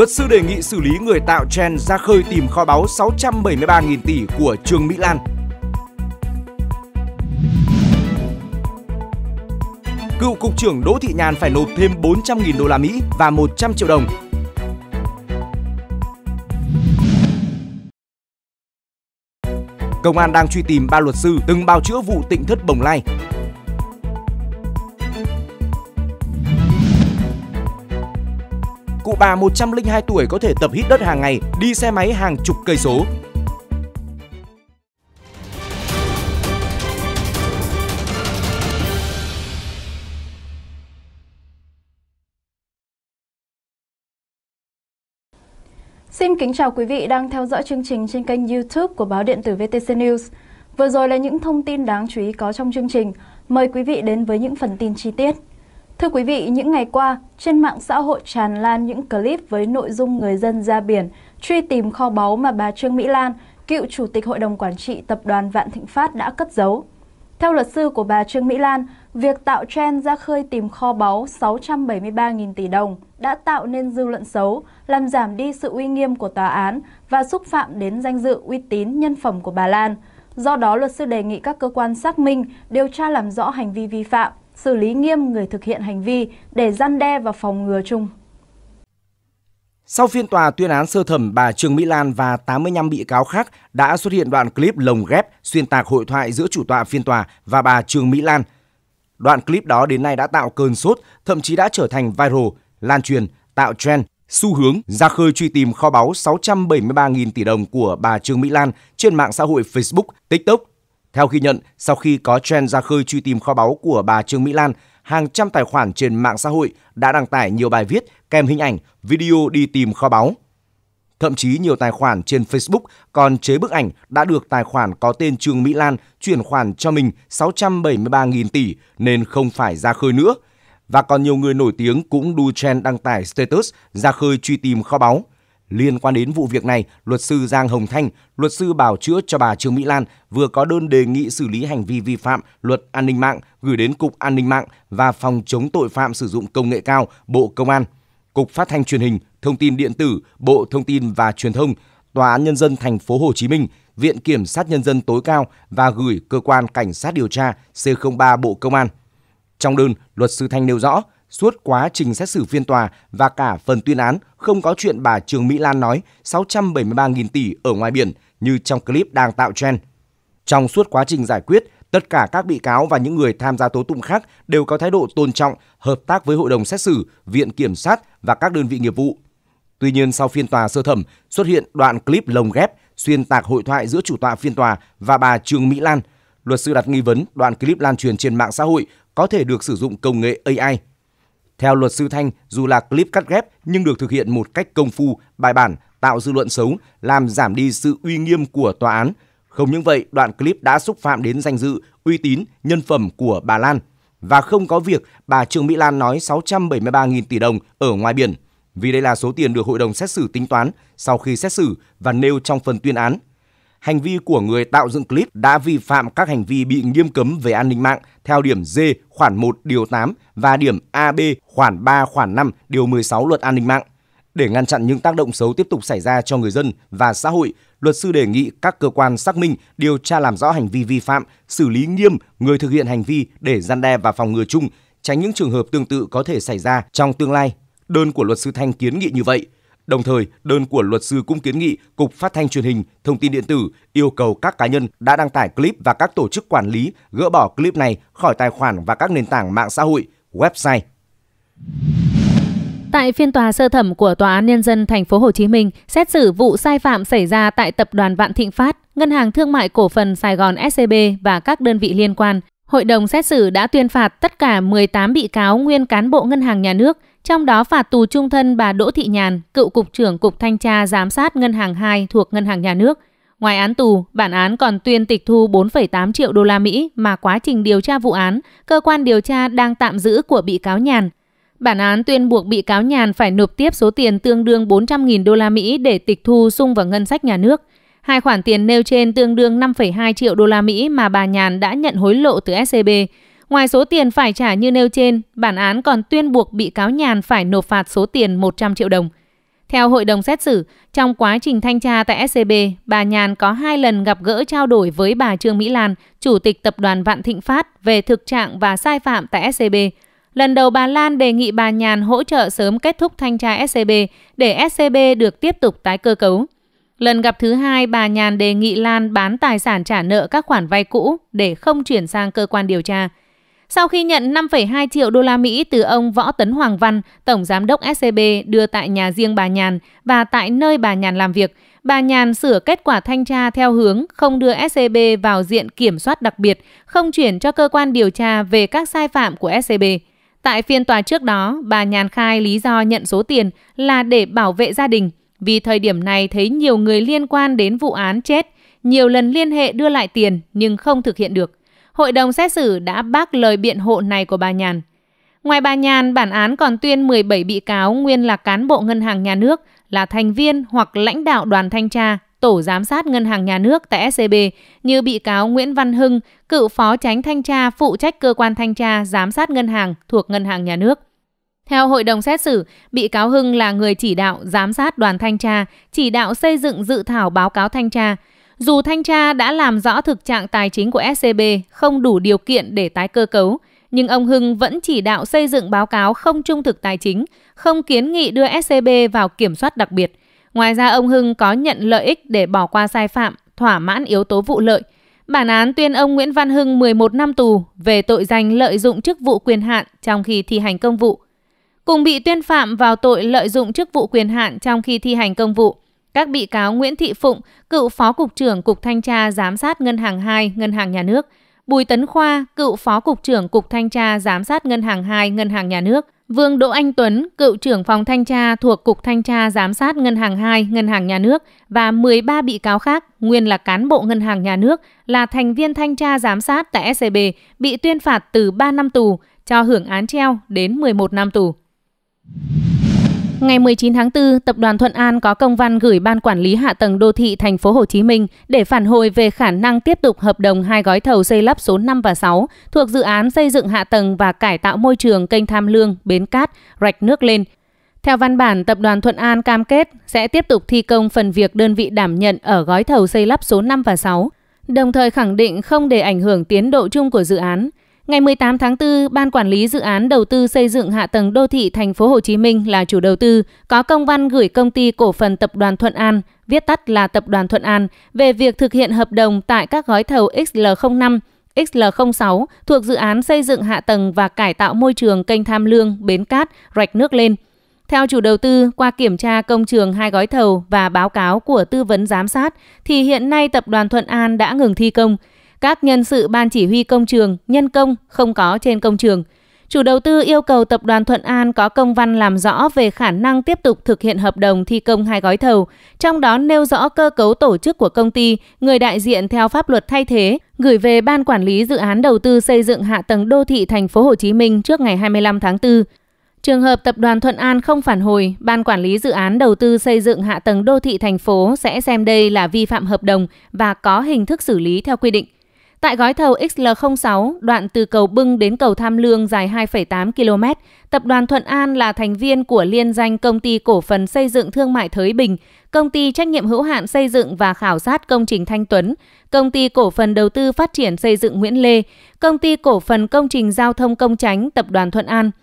Luật sư đề nghị xử lý người tạo trend ra khơi tìm kho báu 673.000 tỷ của Trương Mỹ Lan. Cựu cục trưởng Đỗ Thị Nhàn phải nộp thêm 400.000 đô la Mỹ và 100 triệu đồng Công an đang truy tìm ba luật sư từng bào chữa vụ tịnh thất Bồng Lai cụ bà 102 tuổi có thể tập hít đất hàng ngày, đi xe máy hàng chục cây số. Xin kính chào quý vị đang theo dõi chương trình trên kênh YouTube của báo điện tử VTC News. Vừa rồi là những thông tin đáng chú ý có trong chương trình. Mời quý vị đến với những phần tin chi tiết. Thưa quý vị, những ngày qua, trên mạng xã hội tràn lan những clip với nội dung người dân ra biển truy tìm kho báu mà bà Trương Mỹ Lan, cựu chủ tịch hội đồng quản trị tập đoàn Vạn Thịnh Phát đã cất giấu. Theo luật sư của bà Trương Mỹ Lan, việc tạo trend ra khơi tìm kho báu 673.000 tỷ đồng đã tạo nên dư luận xấu, làm giảm đi sự uy nghiêm của tòa án và xúc phạm đến danh dự uy tín nhân phẩm của bà Lan. Do đó, luật sư đề nghị các cơ quan xác minh, điều tra làm rõ hành vi vi phạm, xử lý nghiêm người thực hiện hành vi để gian đe và phòng ngừa chung. Sau phiên tòa tuyên án sơ thẩm, bà Trương Mỹ Lan và 85 bị cáo khác đã xuất hiện đoạn clip lồng ghép xuyên tạc hội thoại giữa chủ tọa phiên tòa và bà Trương Mỹ Lan. Đoạn clip đó đến nay đã tạo cơn sốt, thậm chí đã trở thành viral, lan truyền, tạo trend, xu hướng ra khơi truy tìm kho báu 673.000 tỷ đồng của bà Trương Mỹ Lan trên mạng xã hội Facebook, TikTok theo ghi nhận, sau khi có trend ra khơi truy tìm kho báu của bà Trương Mỹ Lan, hàng trăm tài khoản trên mạng xã hội đã đăng tải nhiều bài viết kèm hình ảnh, video đi tìm kho báu. Thậm chí nhiều tài khoản trên Facebook còn chế bức ảnh đã được tài khoản có tên Trương Mỹ Lan chuyển khoản cho mình 673.000 tỷ nên không phải ra khơi nữa. Và còn nhiều người nổi tiếng cũng đu trend đăng tải status ra khơi truy tìm kho báu. Liên quan đến vụ việc này, luật sư Giang Hồng Thanh, luật sư bảo chữa cho bà Trương Mỹ Lan vừa có đơn đề nghị xử lý hành vi vi phạm luật an ninh mạng gửi đến Cục An ninh mạng và Phòng chống tội phạm sử dụng công nghệ cao Bộ Công an, Cục Phát thanh Truyền hình, Thông tin điện tử, Bộ Thông tin và Truyền thông, Tòa án nhân dân thành phố Hồ Chí Minh, Viện Kiểm sát nhân dân tối cao và gửi cơ quan cảnh sát điều tra C03 Bộ Công an. Trong đơn, luật sư Thanh nêu rõ, Suốt quá trình xét xử phiên tòa và cả phần tuyên án, không có chuyện bà Trương Mỹ Lan nói 673.000 tỷ ở ngoài biển như trong clip đang tạo trend. Trong suốt quá trình giải quyết, tất cả các bị cáo và những người tham gia tố tụng khác đều có thái độ tôn trọng, hợp tác với hội đồng xét xử, viện kiểm sát và các đơn vị nghiệp vụ. Tuy nhiên sau phiên tòa sơ thẩm xuất hiện đoạn clip lồng ghép xuyên tạc hội thoại giữa chủ tọa phiên tòa và bà Trương Mỹ Lan. Luật sư đặt nghi vấn đoạn clip lan truyền trên mạng xã hội có thể được sử dụng công nghệ AI theo luật sư Thanh, dù là clip cắt ghép nhưng được thực hiện một cách công phu, bài bản, tạo dư luận xấu, làm giảm đi sự uy nghiêm của tòa án. Không những vậy, đoạn clip đã xúc phạm đến danh dự, uy tín, nhân phẩm của bà Lan. Và không có việc bà Trương Mỹ Lan nói 673.000 tỷ đồng ở ngoài biển, vì đây là số tiền được hội đồng xét xử tính toán sau khi xét xử và nêu trong phần tuyên án hành vi của người tạo dựng clip đã vi phạm các hành vi bị nghiêm cấm về an ninh mạng theo điểm D khoản 1 điều 8 và điểm AB khoản 3 khoản 5 điều 16 luật an ninh mạng. Để ngăn chặn những tác động xấu tiếp tục xảy ra cho người dân và xã hội, luật sư đề nghị các cơ quan xác minh, điều tra làm rõ hành vi vi phạm, xử lý nghiêm người thực hiện hành vi để gian đe và phòng ngừa chung, tránh những trường hợp tương tự có thể xảy ra trong tương lai. Đơn của luật sư Thanh kiến nghị như vậy – Đồng thời, đơn của luật sư cũng kiến nghị Cục Phát thanh Truyền hình, Thông tin điện tử yêu cầu các cá nhân đã đăng tải clip và các tổ chức quản lý gỡ bỏ clip này khỏi tài khoản và các nền tảng mạng xã hội, website. Tại phiên tòa sơ thẩm của Tòa án nhân dân thành phố Hồ Chí Minh xét xử vụ sai phạm xảy ra tại tập đoàn Vạn Thịnh Phát, Ngân hàng Thương mại Cổ phần Sài Gòn SCB e và các đơn vị liên quan, hội đồng xét xử đã tuyên phạt tất cả 18 bị cáo nguyên cán bộ ngân hàng nhà nước trong đó phạt tù trung thân bà Đỗ Thị Nhàn, cựu cục trưởng Cục Thanh tra Giám sát Ngân hàng 2 thuộc Ngân hàng Nhà nước. Ngoài án tù, bản án còn tuyên tịch thu 4,8 triệu đô la Mỹ mà quá trình điều tra vụ án, cơ quan điều tra đang tạm giữ của bị cáo Nhàn. Bản án tuyên buộc bị cáo Nhàn phải nộp tiếp số tiền tương đương 400.000 đô la Mỹ để tịch thu sung vào ngân sách nhà nước. Hai khoản tiền nêu trên tương đương 5,2 triệu đô la Mỹ mà bà Nhàn đã nhận hối lộ từ SCB, e Ngoài số tiền phải trả như nêu trên, bản án còn tuyên buộc bị cáo Nhàn phải nộp phạt số tiền 100 triệu đồng. Theo hội đồng xét xử, trong quá trình thanh tra tại SCB, bà Nhàn có hai lần gặp gỡ trao đổi với bà Trương Mỹ Lan, chủ tịch tập đoàn Vạn Thịnh Phát về thực trạng và sai phạm tại SCB. Lần đầu bà Lan đề nghị bà Nhàn hỗ trợ sớm kết thúc thanh tra SCB để SCB được tiếp tục tái cơ cấu. Lần gặp thứ hai, bà Nhàn đề nghị Lan bán tài sản trả nợ các khoản vay cũ để không chuyển sang cơ quan điều tra. Sau khi nhận 5,2 triệu đô la Mỹ từ ông Võ Tấn Hoàng Văn, Tổng Giám đốc SCB đưa tại nhà riêng bà Nhàn và tại nơi bà Nhàn làm việc, bà Nhàn sửa kết quả thanh tra theo hướng không đưa SCB vào diện kiểm soát đặc biệt, không chuyển cho cơ quan điều tra về các sai phạm của SCB. Tại phiên tòa trước đó, bà Nhàn khai lý do nhận số tiền là để bảo vệ gia đình, vì thời điểm này thấy nhiều người liên quan đến vụ án chết, nhiều lần liên hệ đưa lại tiền nhưng không thực hiện được hội đồng xét xử đã bác lời biện hộ này của bà Nhàn. Ngoài bà Nhàn, bản án còn tuyên 17 bị cáo nguyên là cán bộ ngân hàng nhà nước, là thành viên hoặc lãnh đạo đoàn thanh tra, tổ giám sát ngân hàng nhà nước tại SCB e như bị cáo Nguyễn Văn Hưng, cựu phó tránh thanh tra phụ trách cơ quan thanh tra giám sát ngân hàng thuộc ngân hàng nhà nước. Theo hội đồng xét xử, bị cáo Hưng là người chỉ đạo giám sát đoàn thanh tra, chỉ đạo xây dựng dự thảo báo cáo thanh tra, dù thanh tra đã làm rõ thực trạng tài chính của SCB không đủ điều kiện để tái cơ cấu, nhưng ông Hưng vẫn chỉ đạo xây dựng báo cáo không trung thực tài chính, không kiến nghị đưa SCB vào kiểm soát đặc biệt. Ngoài ra ông Hưng có nhận lợi ích để bỏ qua sai phạm, thỏa mãn yếu tố vụ lợi. Bản án tuyên ông Nguyễn Văn Hưng 11 năm tù về tội danh lợi dụng chức vụ quyền hạn trong khi thi hành công vụ. Cùng bị tuyên phạm vào tội lợi dụng chức vụ quyền hạn trong khi thi hành công vụ, các bị cáo Nguyễn Thị Phụng, cựu Phó Cục trưởng Cục Thanh tra Giám sát Ngân hàng 2, Ngân hàng Nhà nước, Bùi Tấn Khoa, cựu Phó Cục trưởng Cục Thanh tra Giám sát Ngân hàng 2, Ngân hàng Nhà nước, Vương Đỗ Anh Tuấn, cựu trưởng phòng thanh tra thuộc Cục Thanh tra Giám sát Ngân hàng 2, Ngân hàng Nhà nước và 13 bị cáo khác, nguyên là cán bộ Ngân hàng Nhà nước, là thành viên thanh tra giám sát tại SCB, bị tuyên phạt từ 3 năm tù cho hưởng án treo đến 11 năm tù. Ngày 19 tháng 4, Tập đoàn Thuận An có công văn gửi Ban Quản lý Hạ tầng Đô thị Thành phố Hồ Chí Minh để phản hồi về khả năng tiếp tục hợp đồng hai gói thầu xây lắp số 5 và 6 thuộc dự án xây dựng hạ tầng và cải tạo môi trường kênh Tham Lương, Bến Cát, Rạch Nước Lên. Theo văn bản, Tập đoàn Thuận An cam kết sẽ tiếp tục thi công phần việc đơn vị đảm nhận ở gói thầu xây lắp số 5 và 6, đồng thời khẳng định không để ảnh hưởng tiến độ chung của dự án – Ngày 18 tháng 4, Ban quản lý dự án đầu tư xây dựng hạ tầng đô thị thành phố Hồ Chí Minh là chủ đầu tư có công văn gửi công ty cổ phần tập đoàn Thuận An, viết tắt là Tập đoàn Thuận An, về việc thực hiện hợp đồng tại các gói thầu XL05, XL06 thuộc dự án xây dựng hạ tầng và cải tạo môi trường kênh Tham Lương, Bến Cát, Rạch Nước Lên. Theo chủ đầu tư, qua kiểm tra công trường hai gói thầu và báo cáo của tư vấn giám sát, thì hiện nay Tập đoàn Thuận An đã ngừng thi công – các nhân sự ban chỉ huy công trường, nhân công không có trên công trường. Chủ đầu tư yêu cầu tập đoàn Thuận An có công văn làm rõ về khả năng tiếp tục thực hiện hợp đồng thi công hai gói thầu, trong đó nêu rõ cơ cấu tổ chức của công ty, người đại diện theo pháp luật thay thế, gửi về Ban quản lý dự án đầu tư xây dựng hạ tầng đô thị thành phố Hồ Chí Minh trước ngày 25 tháng 4. Trường hợp tập đoàn Thuận An không phản hồi, ban quản lý dự án đầu tư xây dựng hạ tầng đô thị thành phố sẽ xem đây là vi phạm hợp đồng và có hình thức xử lý theo quy định. Tại gói thầu XL06, đoạn từ cầu Bưng đến cầu Tham Lương dài 2,8 km, Tập đoàn Thuận An là thành viên của liên danh Công ty Cổ phần Xây dựng Thương mại Thới Bình, Công ty Trách nhiệm hữu hạn Xây dựng và Khảo sát Công trình Thanh Tuấn, Công ty Cổ phần Đầu tư Phát triển Xây dựng Nguyễn Lê, Công ty Cổ phần Công trình Giao thông Công Tránh Tập đoàn Thuận An –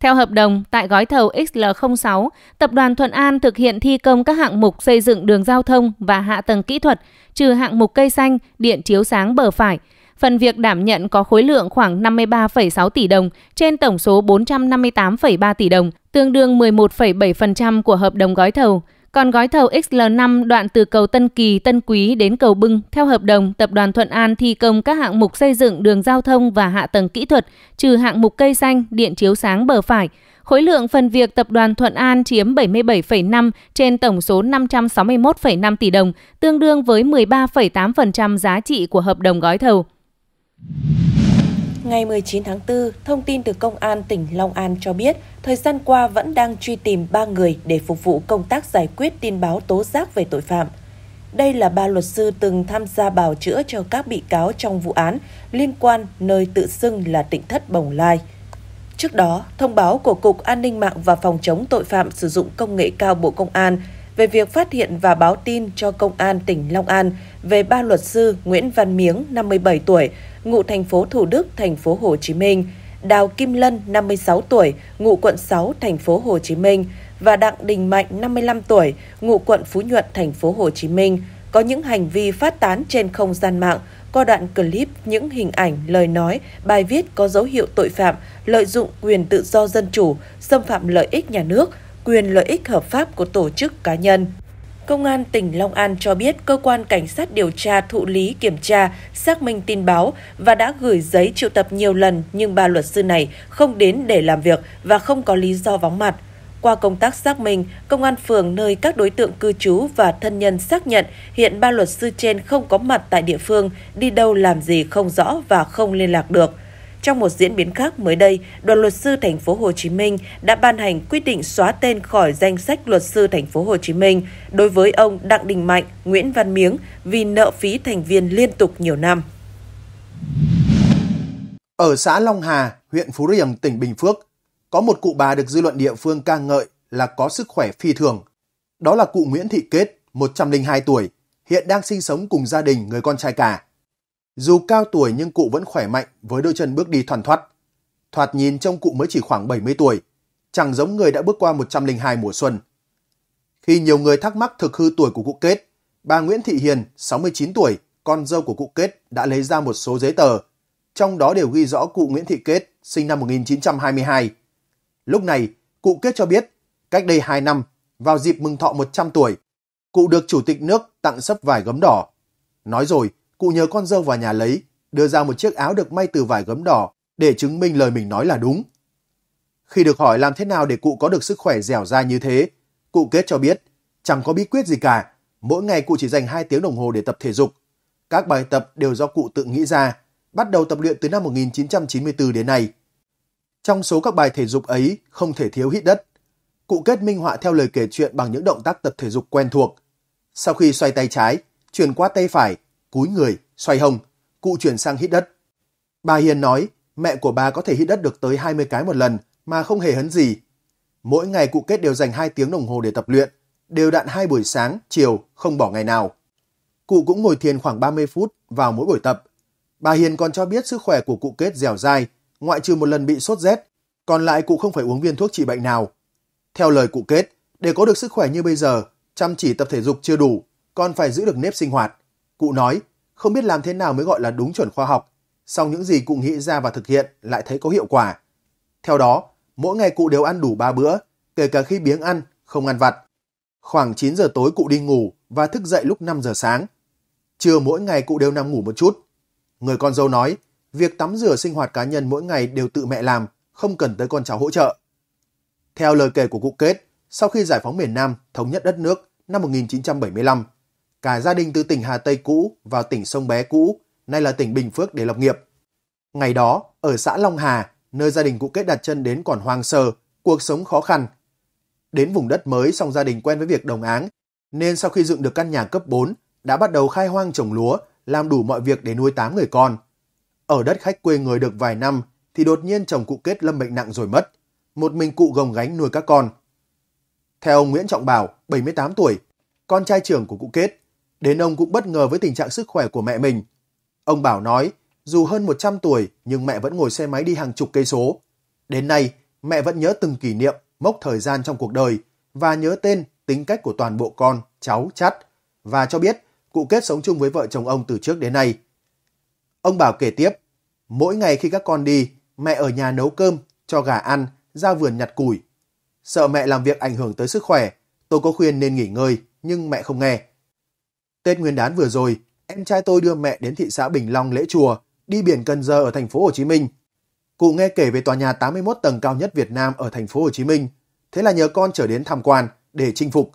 theo hợp đồng, tại gói thầu XL06, Tập đoàn Thuận An thực hiện thi công các hạng mục xây dựng đường giao thông và hạ tầng kỹ thuật, trừ hạng mục cây xanh, điện chiếu sáng bờ phải. Phần việc đảm nhận có khối lượng khoảng 53,6 tỷ đồng trên tổng số 458,3 tỷ đồng, tương đương 11,7% của hợp đồng gói thầu. Còn gói thầu XL5 đoạn từ cầu Tân Kỳ, Tân Quý đến cầu Bưng, theo hợp đồng, Tập đoàn Thuận An thi công các hạng mục xây dựng đường giao thông và hạ tầng kỹ thuật, trừ hạng mục cây xanh, điện chiếu sáng bờ phải. Khối lượng phần việc Tập đoàn Thuận An chiếm 77,5 trên tổng số 561,5 tỷ đồng, tương đương với 13,8% giá trị của hợp đồng gói thầu. Ngày 19 tháng 4, thông tin từ Công an tỉnh Long An cho biết, thời gian qua vẫn đang truy tìm 3 người để phục vụ công tác giải quyết tin báo tố giác về tội phạm. Đây là ba luật sư từng tham gia bào chữa cho các bị cáo trong vụ án liên quan nơi tự xưng là tỉnh thất Bồng Lai. Trước đó, thông báo của Cục An ninh mạng và Phòng chống tội phạm sử dụng công nghệ cao Bộ Công an về việc phát hiện và báo tin cho Công an tỉnh Long An về ba luật sư Nguyễn Văn Miếng, 57 tuổi, ngụ thành phố Thủ Đức, thành phố Hồ Chí Minh, Đào Kim Lân 56 tuổi, ngụ quận 6 thành phố Hồ Chí Minh và Đặng Đình Mạnh 55 tuổi, ngụ quận Phú Nhuận thành phố Hồ Chí Minh có những hành vi phát tán trên không gian mạng qua đoạn clip những hình ảnh, lời nói, bài viết có dấu hiệu tội phạm, lợi dụng quyền tự do dân chủ, xâm phạm lợi ích nhà nước, quyền lợi ích hợp pháp của tổ chức cá nhân. Công an tỉnh Long An cho biết cơ quan cảnh sát điều tra thụ lý kiểm tra, xác minh tin báo và đã gửi giấy triệu tập nhiều lần nhưng ba luật sư này không đến để làm việc và không có lý do vắng mặt. Qua công tác xác minh, công an phường nơi các đối tượng cư trú và thân nhân xác nhận hiện ba luật sư trên không có mặt tại địa phương, đi đâu làm gì không rõ và không liên lạc được. Trong một diễn biến khác mới đây, Đoàn luật sư thành phố Hồ Chí Minh đã ban hành quyết định xóa tên khỏi danh sách luật sư thành phố Hồ Chí Minh đối với ông Đặng Đình Mạnh, Nguyễn Văn Miếng vì nợ phí thành viên liên tục nhiều năm. Ở xã Long Hà, huyện Phú Riềng, tỉnh Bình Phước, có một cụ bà được dư luận địa phương ca ngợi là có sức khỏe phi thường. Đó là cụ Nguyễn Thị Kết, 102 tuổi, hiện đang sinh sống cùng gia đình người con trai cả. Dù cao tuổi nhưng cụ vẫn khỏe mạnh với đôi chân bước đi thoăn thoắt. Thoạt nhìn trông cụ mới chỉ khoảng 70 tuổi, chẳng giống người đã bước qua 102 mùa xuân. Khi nhiều người thắc mắc thực hư tuổi của cụ Kết, bà Nguyễn Thị Hiền, 69 tuổi, con dâu của cụ Kết đã lấy ra một số giấy tờ, trong đó đều ghi rõ cụ Nguyễn Thị Kết, sinh năm 1922. Lúc này, cụ Kết cho biết, cách đây 2 năm, vào dịp mừng thọ 100 tuổi, cụ được chủ tịch nước tặng sấp vải gấm đỏ. Nói rồi, cụ nhờ con dâu vào nhà lấy, đưa ra một chiếc áo được may từ vải gấm đỏ để chứng minh lời mình nói là đúng. Khi được hỏi làm thế nào để cụ có được sức khỏe dẻo dai như thế, cụ kết cho biết chẳng có bí quyết gì cả, mỗi ngày cụ chỉ dành 2 tiếng đồng hồ để tập thể dục. Các bài tập đều do cụ tự nghĩ ra, bắt đầu tập luyện từ năm 1994 đến nay. Trong số các bài thể dục ấy không thể thiếu hít đất. Cụ kết minh họa theo lời kể chuyện bằng những động tác tập thể dục quen thuộc. Sau khi xoay tay trái, chuyển qua tay phải, cúi người, xoay hồng, cụ chuyển sang hít đất. Bà Hiền nói, mẹ của bà có thể hít đất được tới 20 cái một lần mà không hề hấn gì. Mỗi ngày cụ kết đều dành 2 tiếng đồng hồ để tập luyện, đều đặn hai buổi sáng, chiều, không bỏ ngày nào. Cụ cũng ngồi thiền khoảng 30 phút vào mỗi buổi tập. Bà Hiền còn cho biết sức khỏe của cụ kết dẻo dai, ngoại trừ một lần bị sốt rét, còn lại cụ không phải uống viên thuốc trị bệnh nào. Theo lời cụ kết, để có được sức khỏe như bây giờ, chăm chỉ tập thể dục chưa đủ, còn phải giữ được nếp sinh hoạt. Cụ nói, không biết làm thế nào mới gọi là đúng chuẩn khoa học, song những gì cụ nghĩ ra và thực hiện lại thấy có hiệu quả. Theo đó, mỗi ngày cụ đều ăn đủ 3 bữa, kể cả khi biếng ăn, không ăn vặt. Khoảng 9 giờ tối cụ đi ngủ và thức dậy lúc 5 giờ sáng. Trưa mỗi ngày cụ đều nằm ngủ một chút. Người con dâu nói, việc tắm rửa sinh hoạt cá nhân mỗi ngày đều tự mẹ làm, không cần tới con cháu hỗ trợ. Theo lời kể của cụ Kết, sau khi giải phóng miền Nam, thống nhất đất nước năm 1975, cả gia đình từ tỉnh Hà Tây cũ vào tỉnh Sông Bé cũ, nay là tỉnh Bình Phước để lập nghiệp. Ngày đó, ở xã Long Hà, nơi gia đình cụ kết đặt chân đến còn hoang sơ, cuộc sống khó khăn. Đến vùng đất mới xong gia đình quen với việc đồng áng, nên sau khi dựng được căn nhà cấp 4, đã bắt đầu khai hoang trồng lúa, làm đủ mọi việc để nuôi 8 người con. Ở đất khách quê người được vài năm, thì đột nhiên chồng cụ kết lâm bệnh nặng rồi mất. Một mình cụ gồng gánh nuôi các con. Theo ông Nguyễn Trọng Bảo, 78 tuổi, con trai trưởng của cụ kết, Đến ông cũng bất ngờ với tình trạng sức khỏe của mẹ mình. Ông Bảo nói, dù hơn 100 tuổi nhưng mẹ vẫn ngồi xe máy đi hàng chục cây số. Đến nay, mẹ vẫn nhớ từng kỷ niệm, mốc thời gian trong cuộc đời và nhớ tên, tính cách của toàn bộ con, cháu, chắt và cho biết cụ kết sống chung với vợ chồng ông từ trước đến nay. Ông Bảo kể tiếp, mỗi ngày khi các con đi, mẹ ở nhà nấu cơm, cho gà ăn, ra vườn nhặt củi. Sợ mẹ làm việc ảnh hưởng tới sức khỏe, tôi có khuyên nên nghỉ ngơi, nhưng mẹ không nghe. Tết Nguyên đán vừa rồi, em trai tôi đưa mẹ đến thị xã Bình Long lễ chùa, đi biển Cần Giờ ở thành phố Hồ Chí Minh. Cụ nghe kể về tòa nhà 81 tầng cao nhất Việt Nam ở thành phố Hồ Chí Minh, thế là nhờ con trở đến tham quan để chinh phục.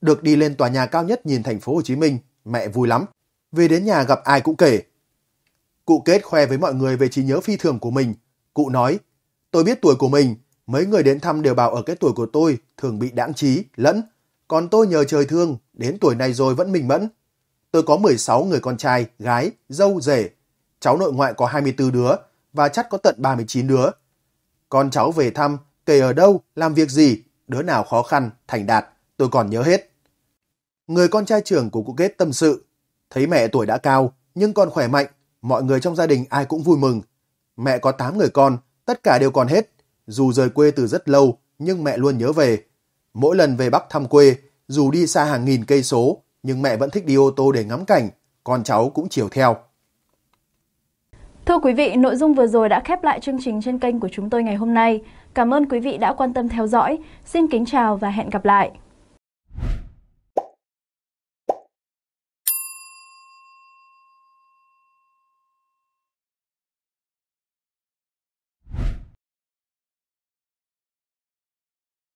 Được đi lên tòa nhà cao nhất nhìn thành phố Hồ Chí Minh, mẹ vui lắm. Về đến nhà gặp ai cũng kể. Cụ kết khoe với mọi người về trí nhớ phi thường của mình. Cụ nói, tôi biết tuổi của mình, mấy người đến thăm đều bảo ở cái tuổi của tôi thường bị đãng trí, lẫn. Còn tôi nhờ trời thương Đến tuổi này rồi vẫn mình mẫn. Tôi có 16 người con trai, gái, dâu, rể. Cháu nội ngoại có 24 đứa và chắc có tận 39 đứa. Con cháu về thăm, kể ở đâu, làm việc gì, đứa nào khó khăn, thành đạt, tôi còn nhớ hết. Người con trai trưởng của cụ kết tâm sự. Thấy mẹ tuổi đã cao, nhưng còn khỏe mạnh, mọi người trong gia đình ai cũng vui mừng. Mẹ có 8 người con, tất cả đều còn hết. Dù rời quê từ rất lâu, nhưng mẹ luôn nhớ về. Mỗi lần về Bắc thăm quê, dù đi xa hàng nghìn cây số, nhưng mẹ vẫn thích đi ô tô để ngắm cảnh, con cháu cũng chiều theo. Thưa quý vị, nội dung vừa rồi đã khép lại chương trình trên kênh của chúng tôi ngày hôm nay. Cảm ơn quý vị đã quan tâm theo dõi. Xin kính chào và hẹn gặp lại.